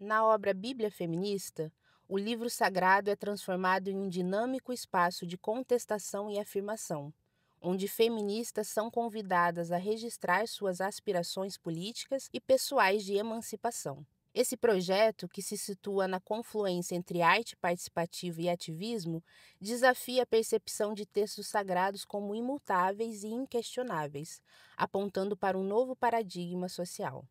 Na obra Bíblia Feminista, o livro sagrado é transformado em um dinâmico espaço de contestação e afirmação, onde feministas são convidadas a registrar suas aspirações políticas e pessoais de emancipação. Esse projeto, que se situa na confluência entre arte participativa e ativismo, desafia a percepção de textos sagrados como imutáveis e inquestionáveis, apontando para um novo paradigma social.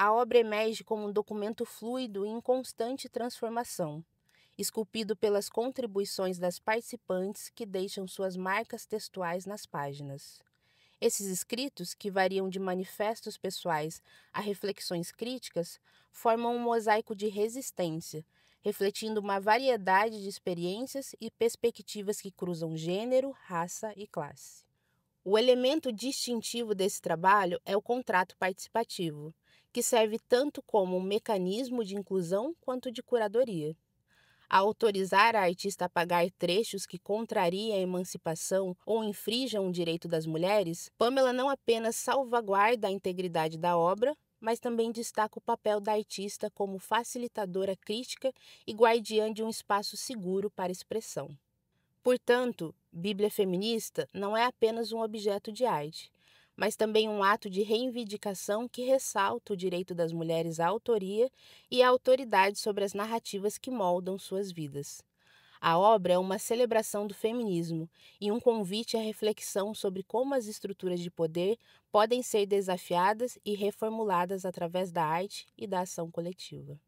A obra emerge como um documento fluido e em constante transformação, esculpido pelas contribuições das participantes que deixam suas marcas textuais nas páginas. Esses escritos, que variam de manifestos pessoais a reflexões críticas, formam um mosaico de resistência, refletindo uma variedade de experiências e perspectivas que cruzam gênero, raça e classe. O elemento distintivo desse trabalho é o contrato participativo, que serve tanto como um mecanismo de inclusão quanto de curadoria. A autorizar a artista a pagar trechos que contrariem a emancipação ou infrijam o direito das mulheres, Pamela não apenas salvaguarda a integridade da obra, mas também destaca o papel da artista como facilitadora crítica e guardiã de um espaço seguro para expressão. Portanto, Bíblia feminista não é apenas um objeto de arte, mas também um ato de reivindicação que ressalta o direito das mulheres à autoria e à autoridade sobre as narrativas que moldam suas vidas. A obra é uma celebração do feminismo e um convite à reflexão sobre como as estruturas de poder podem ser desafiadas e reformuladas através da arte e da ação coletiva.